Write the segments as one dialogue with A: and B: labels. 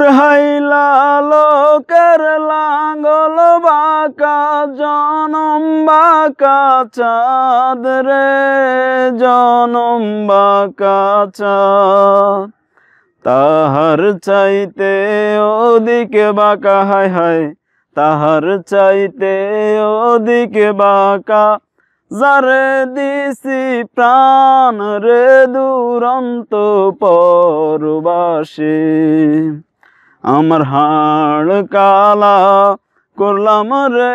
A: রহাইলা কর লাঙ্গল বাকা জনম বাকা চাঁদ রে জনম বাকা চাঁদ তাহার চাইতে ওদিকে বাকা হায় হায় তাহার চাইতে ওদিকে বাকা যারে দিছি প্রাণ রে দুরন্ত পরবাসী আমার হাড় কালা করলাম রে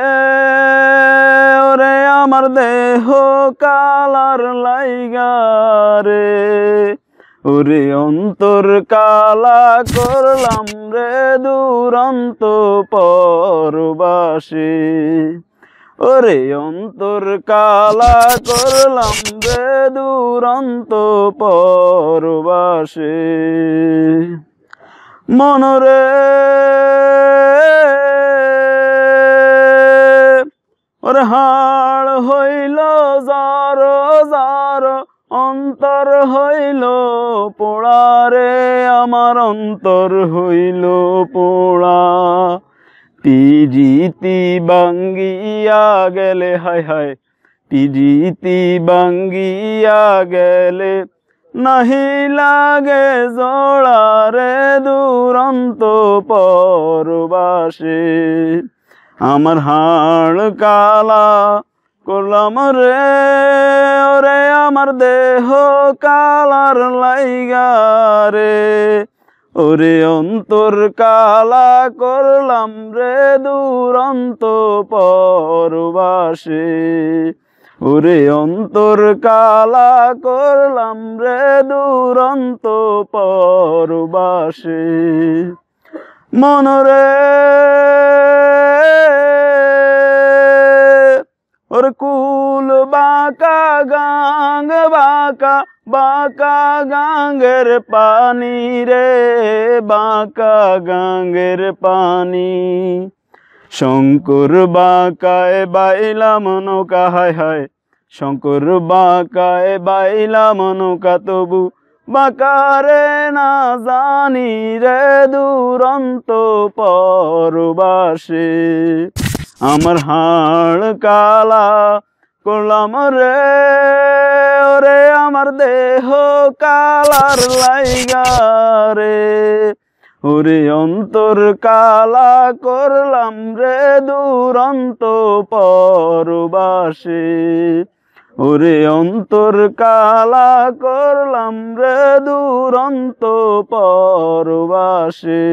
A: ওরে আমার দেহ কালার লাইগা রে ওরে অন্তর কালা করলাম রে দুরন্ত পরবাসে ওরে অন্তর কালা করলাম রে দুরন্ত পরবাসে মনৰে ওৰ হাড় হইল অন্তৰ যাৰ অন্তৰ আমাৰ অন্তৰ আমাৰ পোৰা হইল পোড়া পিজিতি বাঙ্গিয়া গেলে হায় জি পিজিতি বাঙ্গিয়া গেলে নাহি লাগে জোড়ারে দুরন্ত পরবাসে আমার হাড় কালা করলাম রে ওরে আমার দেহ কালার লাইগা রে ওরে অন্তর কালা করলাম রে দুরন্ত পরবাসে ওরে অন্তর কালা করলাম রে দুরন্ত পরবাসে মনরে ওর কুল বাঁকা গাঙ্গ বাঁকা বাঁকা গাঙ্গের পানি রে বাঁকা গাঙ্গের পানি শঙ্কুর বাঁকায় বাইলা মনকা হায় হায় শঙ্কুর বাঁকায় বাইলা মনকা তবু বাকারে না জানি রে দুরন্ত পরবাসে আমার হাড় কালা করলাম রে ওরে আমার দেহ কালার লাইগা রে ওরে অন্তর কালা করলাম রে দুরন্ত পরবাসে ওরে অন্তর কালা করলাম রে দুরন্ত পরবাসে